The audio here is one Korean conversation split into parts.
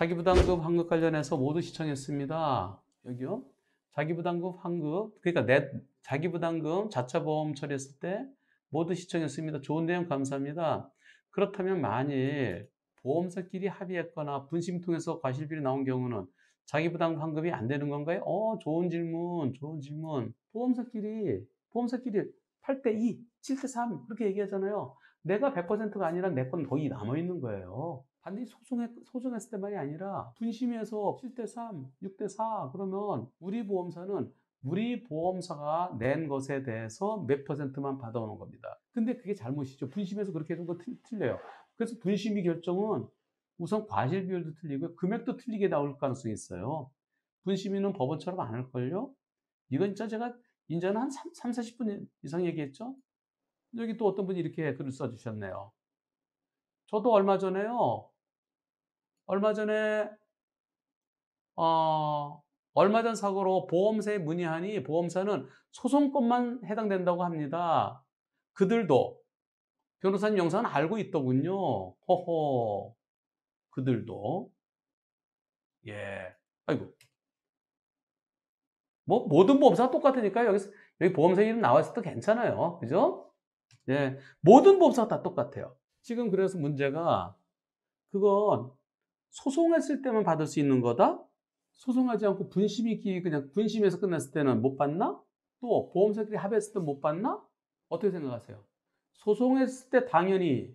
자기부담금 환급 관련해서 모두 시청했습니다. 여기요. 자기부담금 환급, 그러니까 내 자기부담금 자차보험 처리했을 때 모두 시청했습니다. 좋은 내용 감사합니다. 그렇다면 만일 보험사끼리 합의했거나 분심 통해서 과실비를 나온 경우는 자기부담 환급이 안 되는 건가요? 어, 좋은 질문, 좋은 질문. 보험사끼리, 보험사끼리 8대2, 7대3 그렇게 얘기하잖아요. 내가 100%가 아니라 내 건 거의 남아있는 거예요. 반드시 소송해소송했을 때만이 아니라 분심에서 7대 3, 6대 4 그러면 우리 보험사는 우리 보험사가 낸 것에 대해서 몇 퍼센트만 받아오는 겁니다. 근데 그게 잘못이죠. 분심에서 그렇게 해준 거 틀, 틀려요. 그래서 분심이 결정은 우선 과실 비율도 틀리고 금액도 틀리게 나올 가능성이 있어요. 분심이는 법원처럼 안 할걸요? 이건 진짜 제가 인제는 한 3, 40분 이상 얘기했죠? 여기 또 어떤 분이 이렇게 글을 써주셨네요. 저도 얼마 전에요. 얼마 전에 어, 얼마 전 사고로 보험사에 문의하니 보험사는 소송권만 해당된다고 합니다. 그들도 변호사님 영상은 알고 있더군요. 허허. 그들도 예. 아이고. 뭐 모든 보험사 가 똑같으니까 여기 여기 보험사 이름 나와 있어도 괜찮아요. 그죠? 예, 모든 법사가 다 똑같아요. 지금 그래서 문제가 그건 소송했을 때만 받을 수 있는 거다? 소송하지 않고 분심이 기 그냥 분심에서 끝났을 때는 못 받나? 또 보험사끼리 합의했을 때못 받나? 어떻게 생각하세요? 소송했을 때 당연히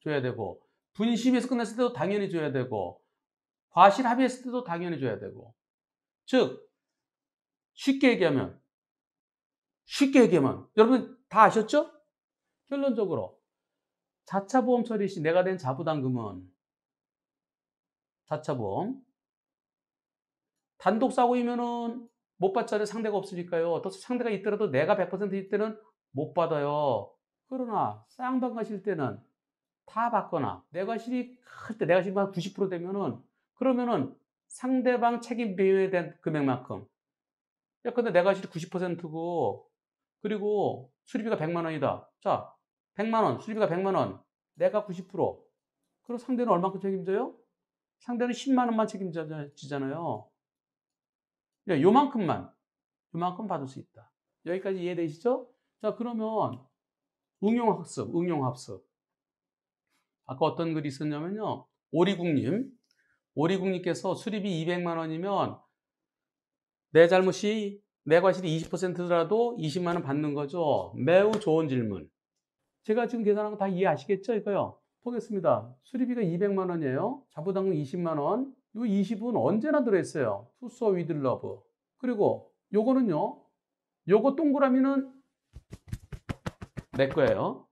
줘야 되고 분심에서 끝났을 때도 당연히 줘야 되고 과실 합의했을 때도 당연히 줘야 되고 즉 쉽게 얘기하면 쉽게 얘기하면 여러분 다 아셨죠? 결론적으로 자차 보험 처리 시 내가 낸 자부담금은 자차 보험 단독 사고이면은 못 받잖아요. 상대가 없으니까요. 또 상대가 있더라도 내가 100%일 때는 못 받아요. 그러나 쌍방 가실 때는 다 받거나 내가 실이 클 때 내가 실이 한90% 되면은 그러면은 상대방 책임 배용에 대한 금액만큼 야 근데 내가 실이 90%고 그리고 수리비가 100만 원이다. 자, 100만 원, 수리비가 100만 원, 내가 90%. 그럼 상대는 얼마큼 책임져요? 상대는 10만 원만 책임지잖아요. 예, 요만큼만, 요만큼 받을 수 있다. 여기까지 이해되시죠? 자, 그러면 응용학습, 응용학습. 아까 어떤 글이 있었냐면요. 오리국님, 오리국님께서 수리비 200만 원이면 내 잘못이 내 과실이 20%더라도 20만 원 받는 거죠. 매우 좋은 질문. 제가 지금 계산한 거 다 이해하시겠죠? 이거요. 보겠습니다. 수리비가 200만 원이에요. 자부당금 20만 원. 이 20은 언제나 들어있어요. 투소 위들러브. 그리고 요거는요. 요거 동그라미는 내 거예요.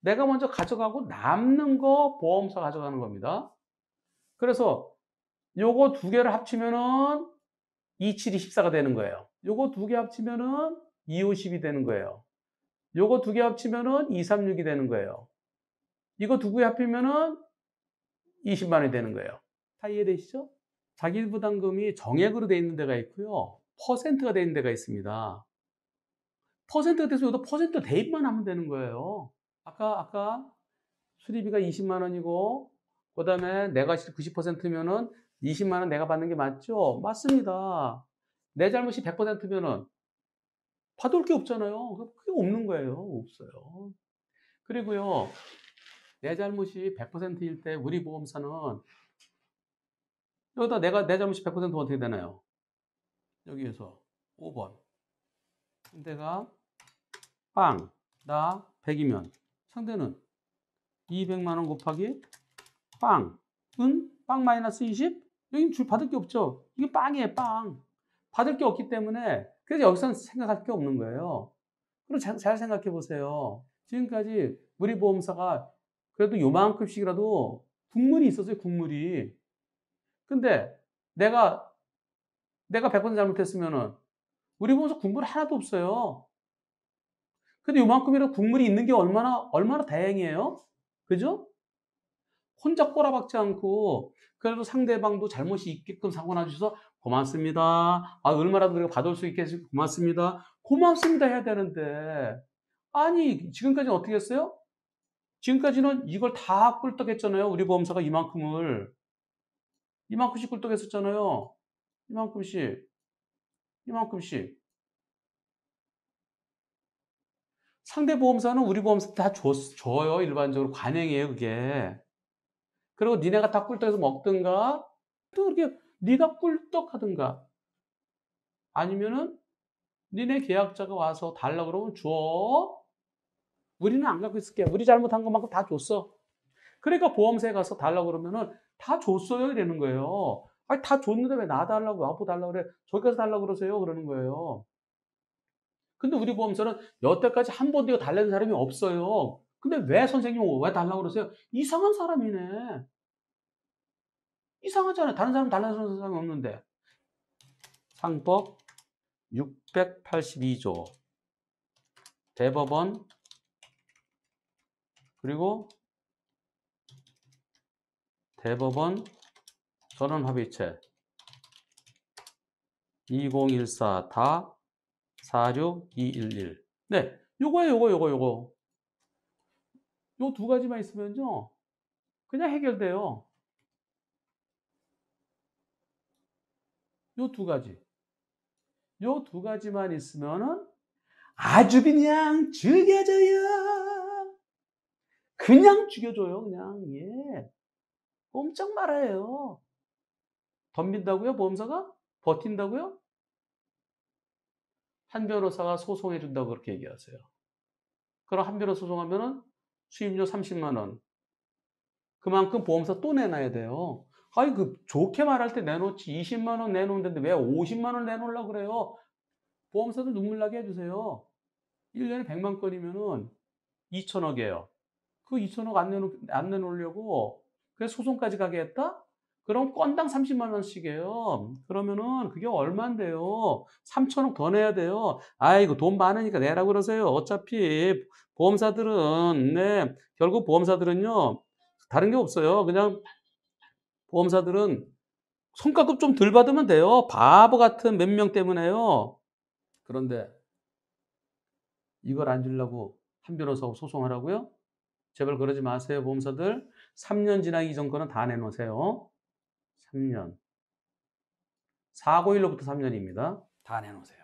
내가 먼저 가져가고 남는 거 보험사 가져가는 겁니다. 그래서 요거 두 개를 합치면은 2, 7이 14가 되는 거예요. 요거 두 개 합치면은 2, 50이 되는 거예요. 요거 두 개 합치면은 2, 3, 6이 되는 거예요. 이거 두 개 합치면은 20만 원이 되는 거예요. 다 이해되시죠? 자기부담금이 정액으로 되어 있는 데가 있고요. 퍼센트가 돼 있는 데가 있습니다. 퍼센트가 돼서 여기다 퍼센트 대입만 하면 되는 거예요. 아까 아까 수리비가 20만 원이고 그다음에 내가 90%면은 20만 원 내가 받는 게 맞죠? 맞습니다. 내 잘못이 100%면은 받을 게 없잖아요. 그게 없는 거예요. 없어요. 그리고요. 내 잘못이 100%일 때 우리 보험사는 여기다 내가 내 잘못이 100%면 어떻게 되나요? 여기에서 5번. 내가 빵, 나 100이면 상대는 200만 원 곱하기 빵, 은빵 마이너스 20 여긴 줄 받을 게 없죠. 이게 빵이에요, 빵. 받을 게 없기 때문에 그래서 여기서는 생각할 게 없는 거예요. 그럼 자, 잘 생각해 보세요. 지금까지 우리보험사가 그래도 요만큼씩이라도 국물이 있었어요, 국물이. 근데 내가 내가 100%번 잘못했으면은 우리 보험사 국물 하나도 없어요. 근데 요만큼이라 도 국물이 있는 게 얼마나 얼마나 다행이에요. 그죠? 혼자 꼬라박지 않고 그래도 상대방도 잘못이 있게끔 사고 나주셔서 고맙습니다. 아, 얼마라도 우리가 받을 수 있게 해서 고맙습니다. 고맙습니다 해야 되는데 아니 지금까지는 어떻게 했어요? 지금까지는 이걸 다 꿀떡했잖아요. 우리 보험사가 이만큼을 이만큼씩 꿀떡했었잖아요. 이만큼씩 이만큼씩 상대 보험사는 우리 보험사 다 줘, 줘요. 일반적으로 관행이에요. 그게 그리고 니네가 다 꿀떡해서 먹든가 또 이렇게 니가 꿀떡 하든가 아니면은 니네 계약자가 와서 달라 그러면 줘. 우리는 안 갖고 있을게. 우리 잘못한 것만큼 다 줬어. 그러니까 보험사에 가서 달라 그러면은 다 줬어요 이러는 거예요. 아니 다 줬는데 왜 나 달라고 아빠 달라 고 그래? 저기 가서 달라 고 그러세요 그러는 거예요. 근데 우리 보험사는 여태까지 한 번도 달라는 사람이 없어요. 근데 왜 선생님 왜 달라고 그러세요? 이상한 사람이네. 이상하잖아요. 다른 사람 달라지는 사람이 없는데. 상법 682조 대법원 그리고 대법원 전원합의체 2014 다 46211. 네, 요거야요 요거, 요거, 요거. 요 두 가지만 있으면요. 그냥 해결돼요. 요두 가지. 요 두 가지만 있으면은 아주 그냥 죽여줘요. 그냥 죽여줘요, 그냥. 예. 엄청 말아요. 덤빈다고요, 보험사가? 버틴다고요? 한 변호사가 소송해준다고 그렇게 얘기하세요. 그럼 한 변호사 소송하면은 수임료 30만원. 그만큼 보험사 또 내놔야 돼요. 아니 그 좋게 말할 때 내놓지 20만 원 내놓는데 왜 50만 원 내놓으려고 그래요? 보험사들 눈물 나게 해주세요. 1년에 100만 건이면은 2천억이에요. 그 2천억 안, 내놓, 안 내놓으려고 그래서 소송까지 가게 했다? 그럼 건당 30만 원씩이에요. 그러면은 그게 얼만데요? 3천억 더 내야 돼요. 아이고 돈 많으니까 내라 고 그러세요. 어차피 보험사들은 네 결국 보험사들은요 다른 게 없어요. 그냥 보험사들은 성과급 좀 덜 받으면 돼요. 바보 같은 몇 명 때문에요. 그런데 이걸 안 주려고 한 변호사하고 소송하라고요? 제발 그러지 마세요, 보험사들. 3년 지나기 이전 거는 다 내놓으세요. 3년. 4고일로부터 3년입니다. 다 내놓으세요.